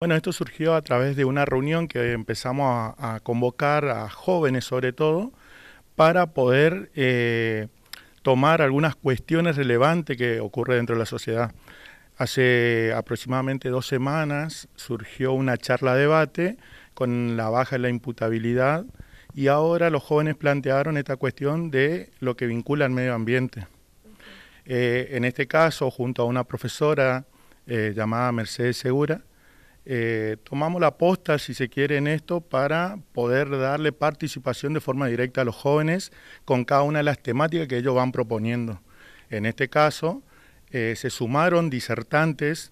Bueno, esto surgió a través de una reunión que empezamos a, convocar a jóvenes sobre todo para poder eh, tomar algunas cuestiones relevantes que ocurren dentro de la sociedad. Hace aproximadamente dos semanas surgió una charla debate con la baja de la imputabilidad y ahora los jóvenes plantearon esta cuestión de lo que vincula al medio ambiente. Eh, en este caso, junto a una profesora eh, llamada Mercedes Segura, eh, tomamos la aposta, si se quiere, en esto para poder darle participación de forma directa a los jóvenes con cada una de las temáticas que ellos van proponiendo. En este caso, eh, se sumaron disertantes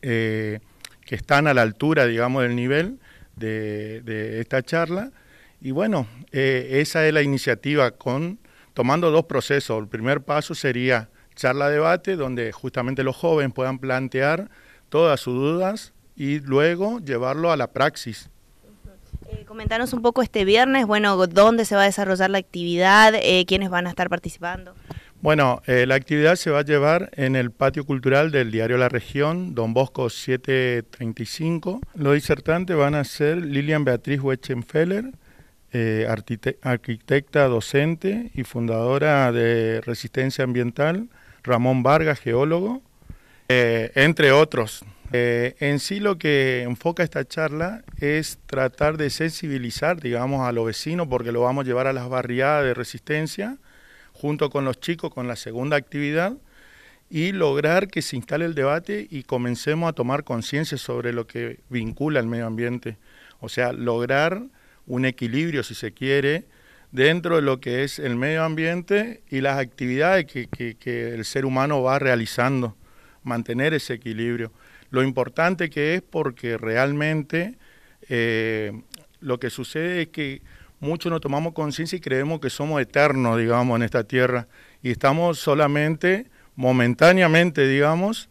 eh, que están a la altura, digamos, del nivel de, de esta charla. Y bueno, esa es la iniciativa con tomando dos procesos. El primer paso sería charla-debate, donde justamente los jóvenes puedan plantear todas sus dudas y luego llevarlo a la praxis. Eh, un poco este viernes, bueno, dónde se va a desarrollar la actividad, eh, quiénes van a estar participando. Bueno, eh, la actividad se va a llevar en el patio cultural del diario La Región, Don Bosco 735. Los disertantes van a ser Lilian Beatriz Wechenfeller, eh, arquitecta docente y fundadora de Resistencia Ambiental, Ramón Vargas, geólogo, entre otros. Eh, en sí lo que enfoca esta charla es tratar de sensibilizar, digamos, a los vecinos, porque lo vamos a llevar a las barriadas de resistencia, junto con los chicos, con la segunda actividad, y lograr que se instale el debate y comencemos a tomar conciencia sobre lo que vincula el medio ambiente. O sea, lograr un equilibrio, si se quiere, dentro de lo que es el medio ambiente y las actividades que el ser humano va realizando, mantener ese equilibrio lo importante que es porque realmente eh, lo que sucede es que muchos no tomamos conciencia y creemos que somos eternos, digamos, en esta tierra y estamos solamente momentáneamente, digamos,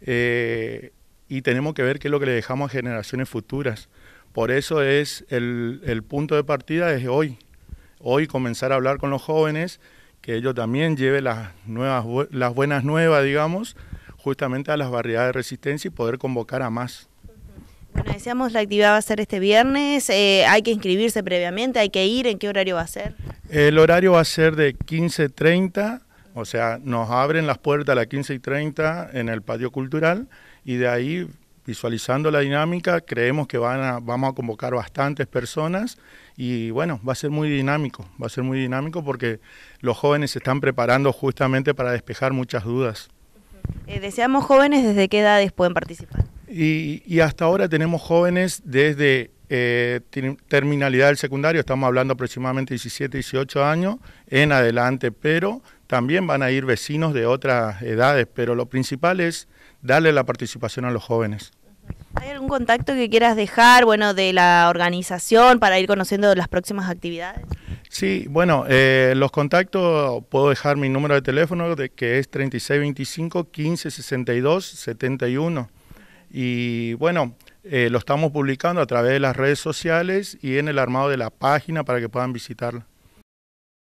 eh, y tenemos que ver qué es lo que le dejamos a generaciones futuras. Por eso es el, punto de partida desde hoy. Hoy comenzar a hablar con los jóvenes, que ellos también lleven las, nuevas, las buenas nuevas, digamos, justamente a las barriadas de resistencia y poder convocar a más. Bueno, decíamos la actividad va a ser este viernes, eh, hay que inscribirse previamente, hay que ir, ¿en qué horario va a ser? El horario va a ser de 15.30, o sea, nos abren las puertas a las 15.30 en el patio cultural y de ahí, visualizando la dinámica, creemos que van a, vamos a convocar bastantes personas y bueno, va a ser muy dinámico, va a ser muy dinámico porque los jóvenes se están preparando justamente para despejar muchas dudas. Eh, deseamos jóvenes, ¿desde qué edades pueden participar? Y, hasta ahora tenemos jóvenes desde eh, terminalidad del secundario, estamos hablando aproximadamente 17, 18 años en adelante, pero también van a ir vecinos de otras edades, pero lo principal es darle la participación a los jóvenes. ¿Hay algún contacto que quieras dejar, bueno, de la organización para ir conociendo las próximas actividades? Sí, bueno, eh, los contactos, puedo dejar mi número de teléfono, de, que es 3625 1562 71. Y bueno, eh, lo estamos publicando a través de las redes sociales y en el armado de la página para que puedan visitarla.